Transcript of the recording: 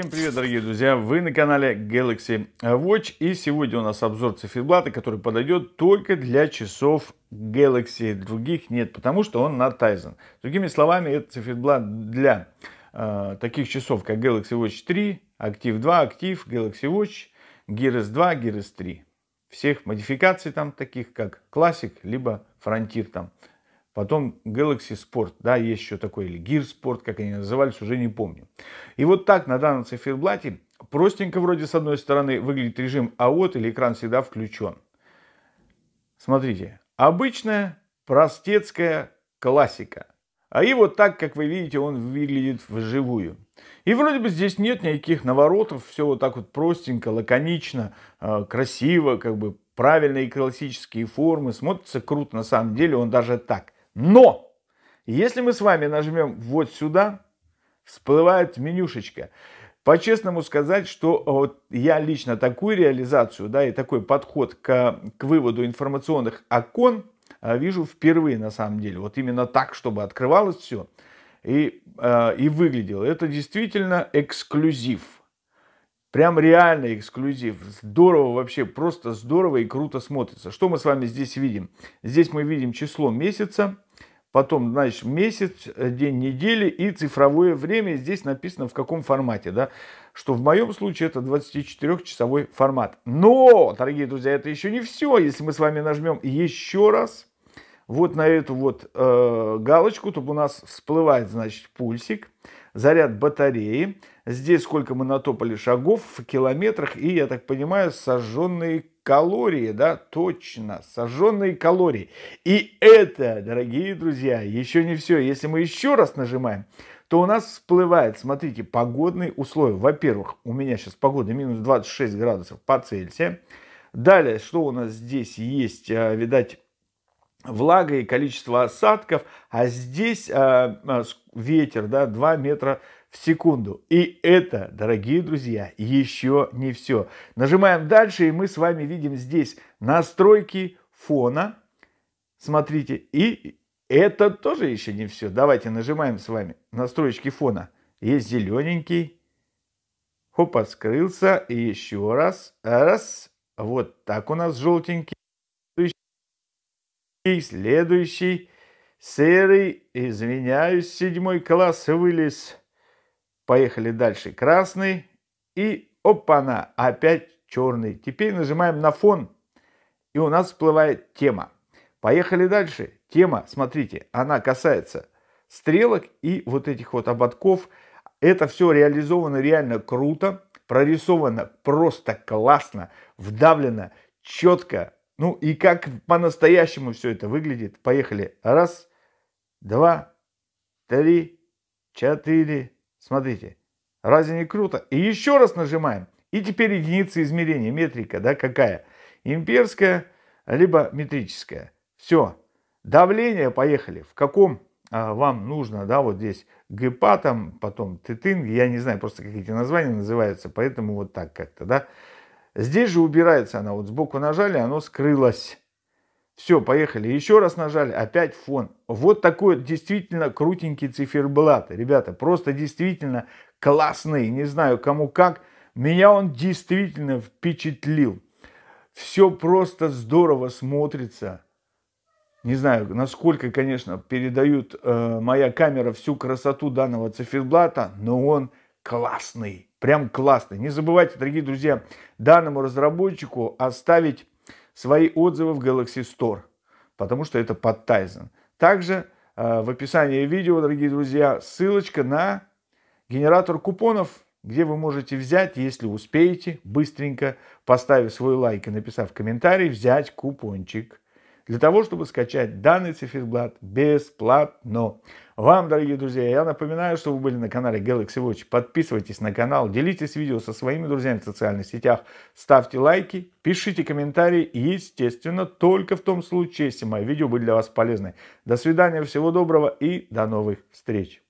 Всем привет, дорогие друзья! Вы на канале Galaxy Watch и сегодня у нас обзор циферблата, который подойдет только для часов Galaxy, других нет, потому что он на Tizen. Другими словами, это циферблат для э, таких часов, как Galaxy Watch 3, Active 2, Active, Galaxy Watch, Gears 2, Gears 3. Всех модификаций там таких, как Classic, либо Frontier там потом Galaxy Sport, да, есть еще такой, или Gear Sport, как они назывались, уже не помню. И вот так на данном циферблате простенько вроде с одной стороны выглядит режим AOT или экран всегда включен. Смотрите, обычная простецкая классика. А и вот так, как вы видите, он выглядит вживую. И вроде бы здесь нет никаких наворотов, все вот так вот простенько, лаконично, а, красиво, как бы правильные классические формы, смотрится круто на самом деле, он даже так – но, если мы с вами нажмем вот сюда, всплывает менюшечка. По-честному сказать, что вот я лично такую реализацию, да, и такой подход к, к выводу информационных окон а, вижу впервые на самом деле. Вот именно так, чтобы открывалось все и, а, и выглядело. Это действительно эксклюзив. Прям реально эксклюзив. Здорово вообще, просто здорово и круто смотрится. Что мы с вами здесь видим? Здесь мы видим число месяца, потом, значит, месяц, э, день недели и цифровое время. Здесь написано в каком формате, да, что в моем случае это 24-часовой формат. Но, дорогие друзья, это еще не все. Если мы с вами нажмем еще раз вот на эту вот э, галочку, то у нас всплывает, значит, пульсик, заряд батареи, здесь сколько мы натопали шагов в километрах и, я так понимаю, сожженные калории, да, точно, сожженные калории. И это, дорогие друзья, еще не все. Если мы еще раз нажимаем, то у нас всплывает, смотрите, погодные условия. Во-первых, у меня сейчас погода минус 26 градусов по Цельсию. Далее, что у нас здесь есть, э, видать, влага и количество осадков, а здесь э, э, ветер, да, 2 метра в секунду. И это, дорогие друзья, еще не все. Нажимаем дальше, и мы с вами видим здесь настройки фона. Смотрите, и это тоже еще не все. Давайте нажимаем с вами настройки фона. Есть зелененький. Хопа, скрылся. И еще раз. Раз. Вот так у нас желтенький. Следующий. Следующий. Серый, извиняюсь, седьмой класс вылез. Поехали дальше. Красный. И опана, опять черный. Теперь нажимаем на фон. И у нас всплывает тема. Поехали дальше. Тема, смотрите, она касается стрелок и вот этих вот ободков. Это все реализовано реально круто, прорисовано просто классно, вдавлено, четко. Ну и как по-настоящему все это выглядит. Поехали. Раз, два, три, четыре, Смотрите, разве не круто? И еще раз нажимаем. И теперь единица измерения, метрика, да, какая? Имперская, либо метрическая. Все. Давление, поехали. В каком а, вам нужно, да, вот здесь ГПА, там, потом ТТИН, я не знаю просто, как эти названия называются, поэтому вот так как-то, да. Здесь же убирается она, вот сбоку нажали, оно скрылось. Все, поехали. Еще раз нажали, опять фон. Вот такой действительно крутенький циферблат. Ребята, просто действительно классный. Не знаю, кому как. Меня он действительно впечатлил. Все просто здорово смотрится. Не знаю, насколько, конечно, передают э, моя камера всю красоту данного циферблата, но он классный, прям классный. Не забывайте, дорогие друзья, данному разработчику оставить свои отзывы в Galaxy Store, потому что это под Tizen. Также э, в описании видео, дорогие друзья, ссылочка на генератор купонов, где вы можете взять, если успеете, быстренько, поставив свой лайк и написав комментарий, взять купончик для того, чтобы скачать данный циферблат бесплатно. Вам, дорогие друзья, я напоминаю, что вы были на канале Galaxy Watch. Подписывайтесь на канал, делитесь видео со своими друзьями в социальных сетях, ставьте лайки, пишите комментарии, и, естественно, только в том случае, если мои видео были для вас полезны. До свидания, всего доброго и до новых встреч!